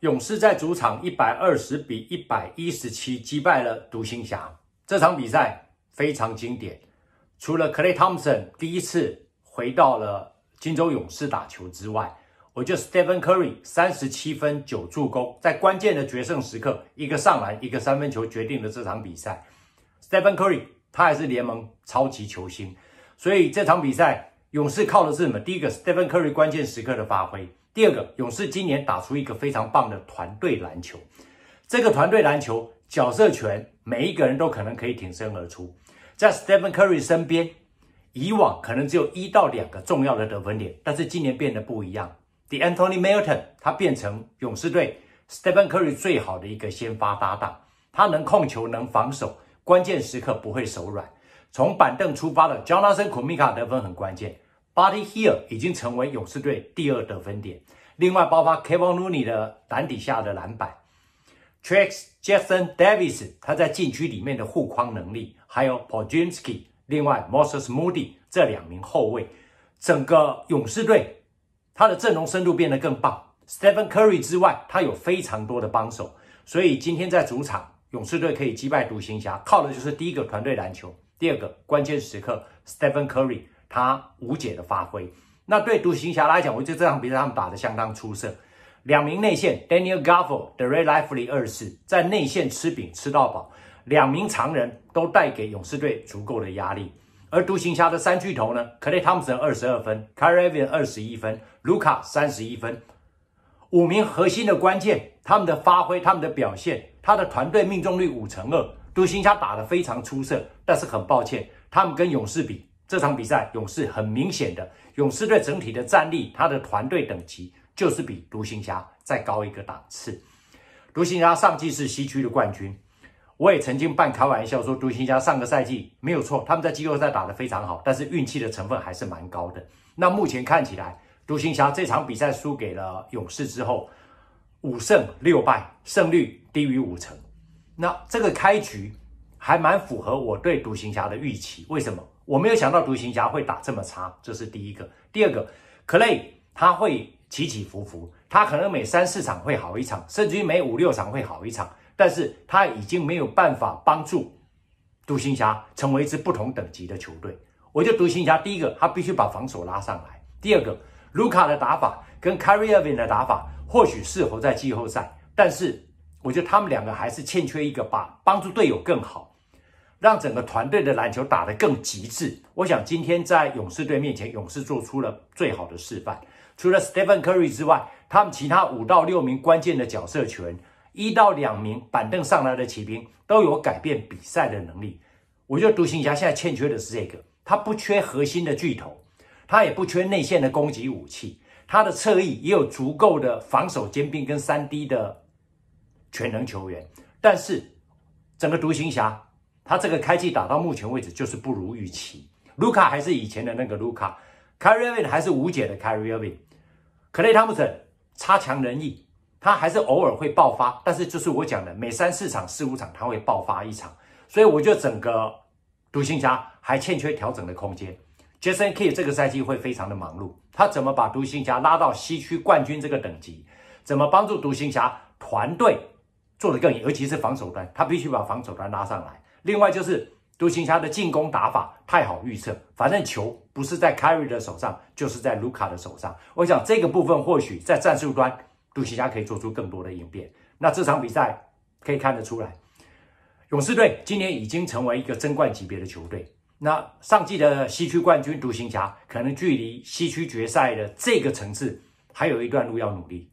勇士在主场一百二十比一百一十七击败了独行侠。这场比赛非常经典，除了 Clay Thompson 第一次回到了金州勇士打球之外，我觉得 Stephen Curry 三十七分九助攻，在关键的决胜时刻，一个上篮，一个三分球决定了这场比赛。Stephen Curry 他还是联盟超级球星，所以这场比赛勇士靠的是什么？第一个 Stephen Curry 关键时刻的发挥。第二个，勇士今年打出一个非常棒的团队篮球。这个团队篮球角色权，每一个人都可能可以挺身而出。在 Stephen Curry 身边，以往可能只有一到两个重要的得分点，但是今年变得不一样。t h e a n t h o n y Melton 他变成勇士队 Stephen Curry 最好的一个先发搭档，他能控球，能防守，关键时刻不会手软。从板凳出发的 Jonathan Kuminga 得分很关键。Body h e r e 已经成为勇士队第二得分点。另外包括 Kevin Love 的篮底下的篮板。Trax Jason Davis，他在禁区里面的护框能力，还有 Podzinski，另外 Moses Moody 这两名后卫，整个勇士队他的阵容深度变得更棒。Stephen Curry 之外，他有非常多的帮手，所以今天在主场，勇士队可以击败独行侠，靠的就是第一个团队篮球，第二个关键时刻 Stephen Curry。他无解的发挥，那对独行侠来讲，我觉得这场比赛他们打得相当出色。两名内线 Daniel Garful、d e r e y Lively 二世在内线吃饼吃到饱，两名常人都带给勇士队足够的压力。而独行侠的三巨头呢 c l a y Thompson 二十二分 k a r e i n 二十一分，卢卡三十一分，五名核心的关键，他们的发挥，他们的表现，他的团队命中率五成二，独行侠打得非常出色，但是很抱歉，他们跟勇士比。这场比赛，勇士很明显的，勇士队整体的战力，他的团队等级就是比独行侠再高一个档次。独行侠上季是西区的冠军，我也曾经半开玩笑说，独行侠上个赛季没有错，他们在季后赛打得非常好，但是运气的成分还是蛮高的。那目前看起来，独行侠这场比赛输给了勇士之后，五胜六败，胜率低于五成，那这个开局还蛮符合我对独行侠的预期。为什么？我没有想到独行侠会打这么差，这是第一个。第二个，Clay 他会起起伏伏，他可能每三四场会好一场，甚至于每五六场会好一场。但是他已经没有办法帮助独行侠成为一支不同等级的球队。我觉得独行侠第一个，他必须把防守拉上来；第二个，卢卡的打法跟 k a r i e r v i n 的打法或许适合在季后赛，但是我觉得他们两个还是欠缺一个把帮助队友更好。让整个团队的篮球打得更极致。我想今天在勇士队面前，勇士做出了最好的示范。除了 Stephen Curry 之外，他们其他五到六名关键的角色，全一到两名板凳上来的骑兵，都有改变比赛的能力。我觉得独行侠现在欠缺的是这个，他不缺核心的巨头，他也不缺内线的攻击武器，他的侧翼也有足够的防守兼并跟三 D 的全能球员，但是整个独行侠。他这个开季打到目前为止就是不如预期，卢卡还是以前的那个卢卡，Carriavin 还是无解的 Carriavin，克雷汤姆森差强人意，他还是偶尔会爆发，但是就是我讲的每三四场四五场他会爆发一场，所以我觉得整个独行侠还欠缺调整的空间。Jason Kidd 这个赛季会非常的忙碌，他怎么把独行侠拉到西区冠军这个等级？怎么帮助独行侠团队做得更尤其是防守端，他必须把防守端拉上来。另外就是独行侠的进攻打法太好预测，反正球不是在 Carry 的手上，就是在卢卡的手上。我想这个部分或许在战术端，独行侠可以做出更多的应变。那这场比赛可以看得出来，勇士队今年已经成为一个争冠级别的球队。那上季的西区冠军独行侠，可能距离西区决赛的这个层次还有一段路要努力。